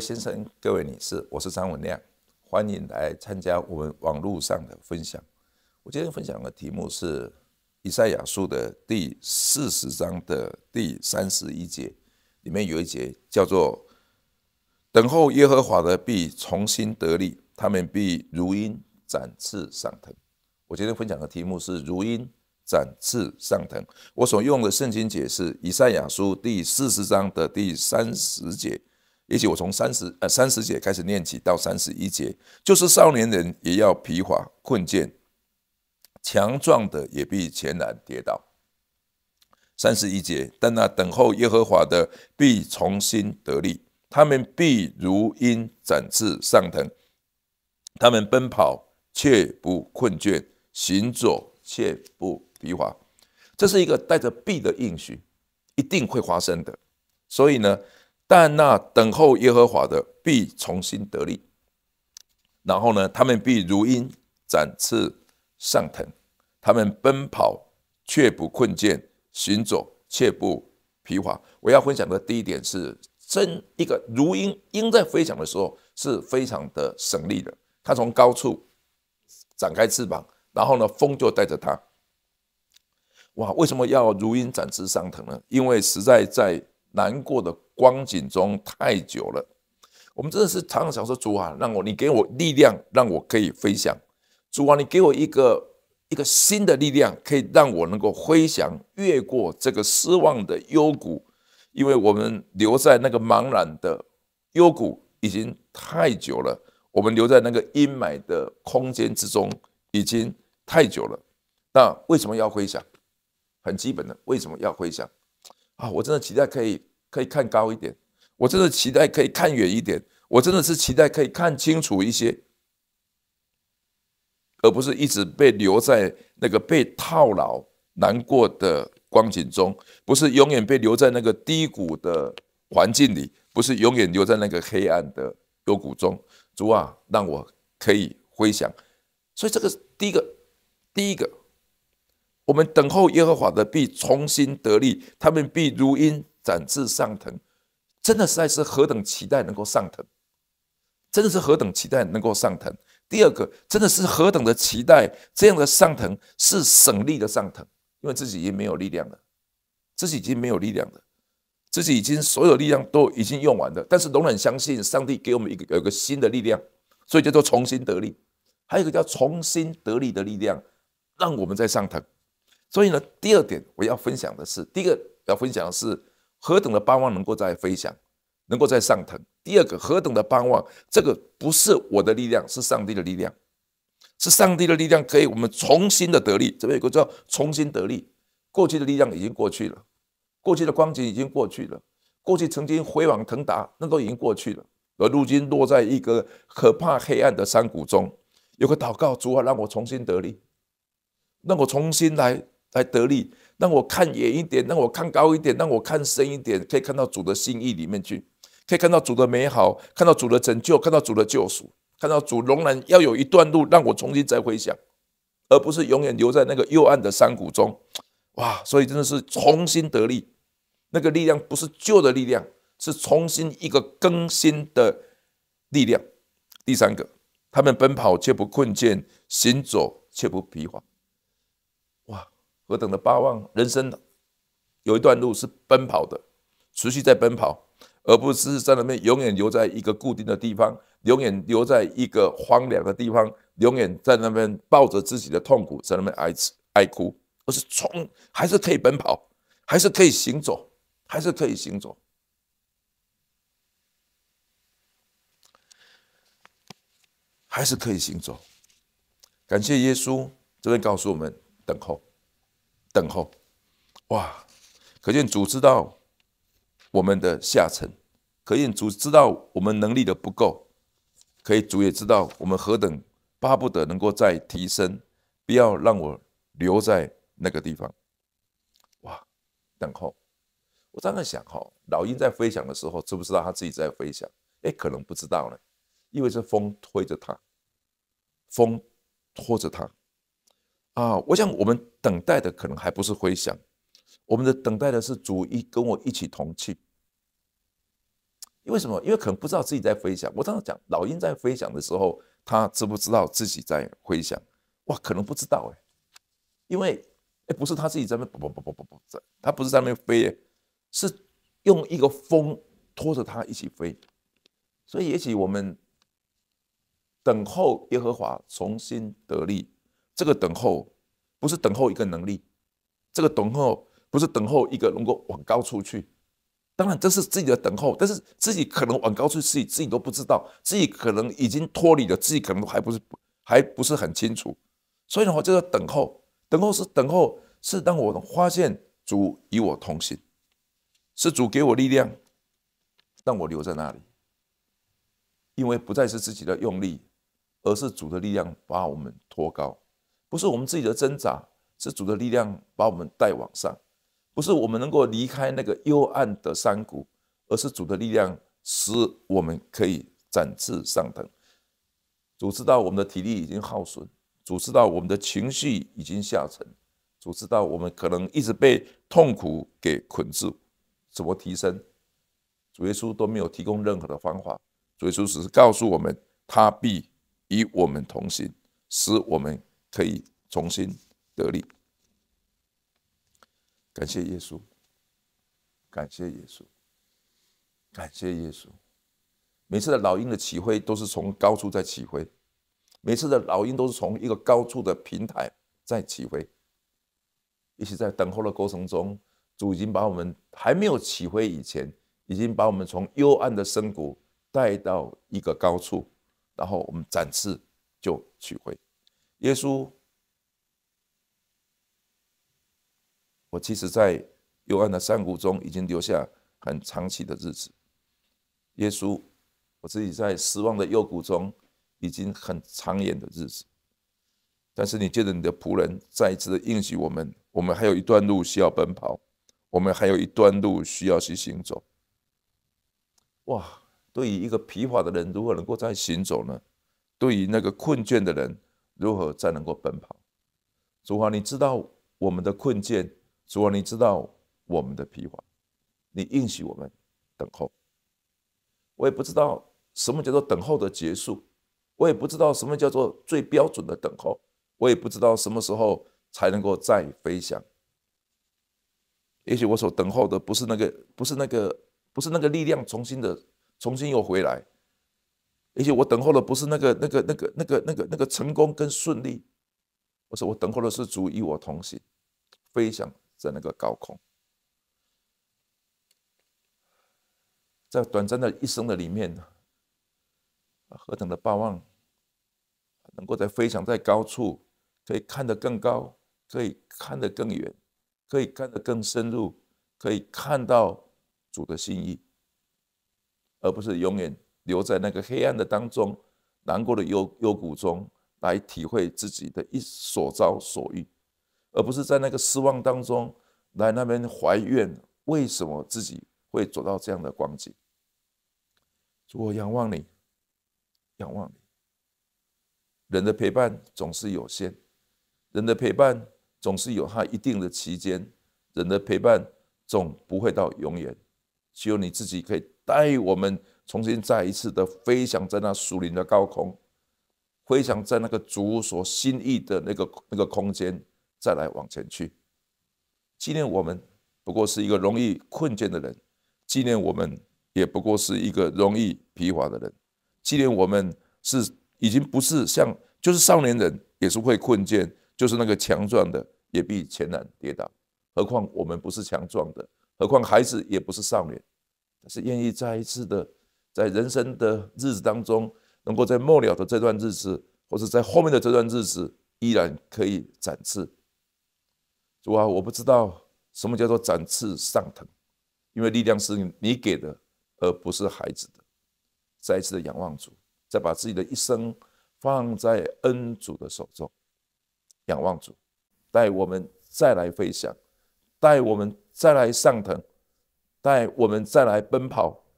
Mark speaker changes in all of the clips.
Speaker 1: 先生、各位女士，我是张文亮，欢迎来参加我们网络上的分享。我今天分享的题目是《以赛亚书》的第四十章的第三十一节，里面有一节叫做“等候耶和华的必重新得力，他们必如鹰展翅上腾”。我今天分享的题目是“如鹰展翅上腾”。我所用的圣经解释《以赛亚书》第四十章的第三十节。也许我从三十呃三十节开始念起，到三十一节，就是少年人也要疲乏困倦，强壮的也必前难跌倒。三十一节，但那等候耶和华的必重新得力，他们必如鹰展翅上腾，他们奔跑却不困倦，行走却不疲乏。这是一个带着必的应许，一定会发生的。所以呢。但那等候耶和华的必重新得力，然后呢，他们必如鹰展翅上腾，他们奔跑却不困倦，行走却不疲乏。我要分享的第一点是：真一个如鹰，鹰在飞翔的时候是非常的省力的。它从高处展开翅膀，然后呢，风就带着它。哇，为什么要如鹰展翅上腾呢？因为实在在难过的。光景中太久了，我们真的是常常想说：主啊，让我你给我力量，让我可以飞翔。主啊，你给我一个一个新的力量，可以让我能够飞翔，越过这个失望的幽谷。因为我们留在那个茫然的幽谷已经太久了，我们留在那个阴霾的空间之中已经太久了。那为什么要飞翔？很基本的，为什么要飞翔？啊，我真的期待可以。可以看高一点，我真的期待可以看远一点，我真的是期待可以看清楚一些，而不是一直被留在那个被套牢、难过的光景中，不是永远被留在那个低谷的环境里，不是永远留在那个黑暗的幽谷中。主啊，让我可以回想，所以这个第一个，第一个，我们等候耶和华的必重新得力，他们必如鹰。展翅上腾，真的实在是何等期待能够上腾，真的是何等期待能够上腾。第二个，真的是何等的期待，这样的上腾是省力的上腾，因为自己已经没有力量了，自己已经没有力量了，自己已经所有力量都已经用完了。但是，仍然相信上帝给我们一个有一个新的力量，所以叫做重新得力。还有一个叫重新得力的力量，让我们在上腾。所以呢，第二点我要分享的是，第一个要分享的是。何等的盼望，能够在飞翔，能够在上腾。第二个，何等的盼望，这个不是我的力量，是上帝的力量，是上帝的力量，可以我们重新的得力。这边有个叫“重新得力”，过去的力量已经过去了，过去的光景已经过去了，过去曾经飞往腾达，那都已经过去了。而如今落在一个可怕黑暗的山谷中，有个祷告，主啊，让我重新得力，让我重新来来得力。让我看远一点，让我看高一点，让我看深一点，可以看到主的心意里面去，可以看到主的美好，看到主的拯救，看到主的救赎，看到主仍然要有一段路让我重新再回想，而不是永远留在那个幽暗的山谷中。哇！所以真的是重新得力，那个力量不是旧的力量，是重新一个更新的力量。第三个，他们奔跑却不困倦，行走却不疲乏。何等的盼望！人生有一段路是奔跑的，持续在奔跑，而不是在那边永远留在一个固定的地方，永远留在一个荒凉的地方，永远在那边抱着自己的痛苦在那边哀哀哭，而是冲，还是可以奔跑，还是可以行走，还是可以行走，还是可以行走。感谢耶稣，这边告诉我们等候。等候，哇！可见主知道我们的下沉，可见主知道我们能力的不够，可以主也知道我们何等巴不得能够再提升，不要让我留在那个地方。哇！等候，我常常想哈，老鹰在飞翔的时候，知不知道它自己在飞翔？哎，可能不知道呢，因为是风推着它，风拖着它。啊，我想我们等待的可能还不是飞翔，我们的等待的是主一跟我一起同去。因为什么？因为可能不知道自己在飞翔。我这样讲，老鹰在飞翔的时候，它知不知道自己在飞翔？哇，可能不知道哎。因为哎，不是它自己在那不不不不不不，在，它不是在那飞，是用一个风拖着它一起飞。所以也许我们等候耶和华重新得力。这个等候不是等候一个能力，这个等候不是等候一个能够往高处去。当然这是自己的等候，但是自己可能往高处自己自己都不知道，自己可能已经脱离了，自己可能还不是还不是很清楚。所以的话，这个等候，等候是等候是当我发现主与我同行，是主给我力量，让我留在那里，因为不再是自己的用力，而是主的力量把我们托高。不是我们自己的挣扎，是主的力量把我们带往上。不是我们能够离开那个幽暗的山谷，而是主的力量使我们可以展翅上腾。主知道我们的体力已经耗损，主知道我们的情绪已经下沉，主知道我们可能一直被痛苦给捆住。怎么提升？主耶稣都没有提供任何的方法，主耶稣只是告诉我们，他必与我们同行，使我们。可以重新得力，感谢耶稣，感谢耶稣，感谢耶稣。每次的老鹰的起飞都是从高处在起飞，每次的老鹰都是从一个高处的平台在起飞。一起在等候的过程中，主已经把我们还没有起飞以前，已经把我们从幽暗的深谷带到一个高处，然后我们展翅就起飞。耶稣，我其实，在幽暗的山谷中，已经留下很长期的日子。耶稣，我自己在失望的幽谷中，已经很长远的日子。但是，你借着你的仆人再一次的应许我们，我们还有一段路需要奔跑，我们还有一段路需要去行走。哇，对于一个疲乏的人，如何能够再行走呢？对于那个困倦的人。如何再能够奔跑？主啊，你知道我们的困境，主啊，你知道我们的疲乏，你应许我们等候。我也不知道什么叫做等候的结束，我也不知道什么叫做最标准的等候，我也不知道什么时候才能够再飞翔。也许我所等候的不是那个，不是那个，不是那个力量重新的重新又回来。而且我等候的不是那个、那个、那个、那个、那个、那个成功跟顺利。我说我等候的是主与我同行，飞翔在那个高空。在短暂的一生的里面，何等的盼望，能够在飞翔在高处，可以看得更高，可以看得更远，可以看得更深入，可以看到主的心意，而不是永远。留在那个黑暗的当中，难过的幽幽谷中来体会自己的一所遭所遇，而不是在那个失望当中来那边怀怨，为什么自己会走到这样的光景？我仰望你，仰望你。人的陪伴总是有限，人的陪伴总是有他一定的期间，人的陪伴总不会到永远，只有你自己可以带我们。重新再一次的飞翔在那树林的高空，飞翔在那个主所心意的那个那个空间，再来往前去。纪念我们不过是一个容易困倦的人，纪念我们也不过是一个容易疲乏的人。纪念我们是已经不是像，就是少年人也是会困倦，就是那个强壮的也必前然跌倒，何况我们不是强壮的，何况孩子也不是少年，是愿意再一次的。在人生的日子当中，能够在末了的这段日子，或者在后面的这段日子，依然可以展翅。主啊，我不知道什么叫做展翅上腾，因为力量是你给的，而不是孩子的。再一次的仰望主，再把自己的一生放在恩主的手中。仰望主，带我们再来飞翔，带我们再来上腾，带我们再来奔跑。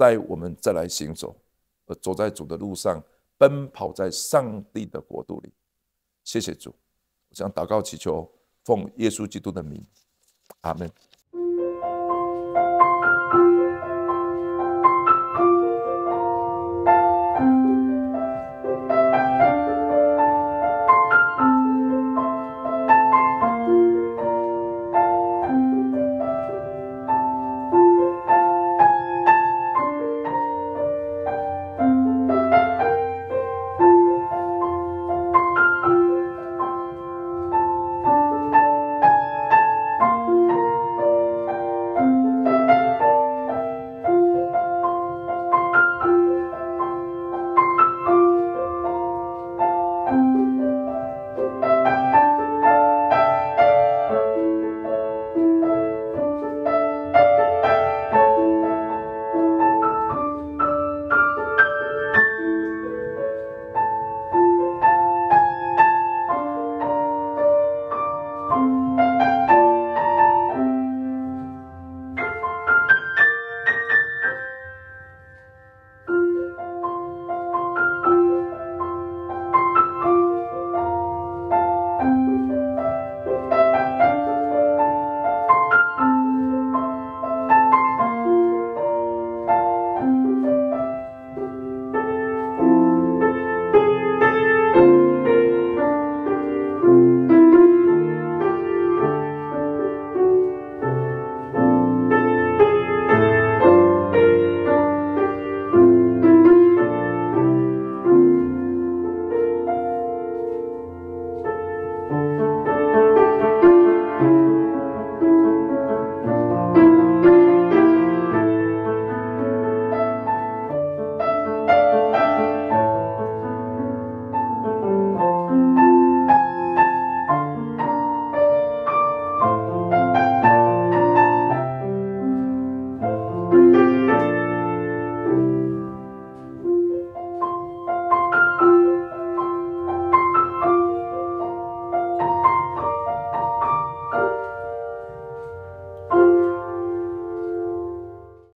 Speaker 1: 带我们再来行走，和走在主的路上，奔跑在上帝的国度里。谢谢主，我想祷告祈求，奉耶稣基督的名，阿门。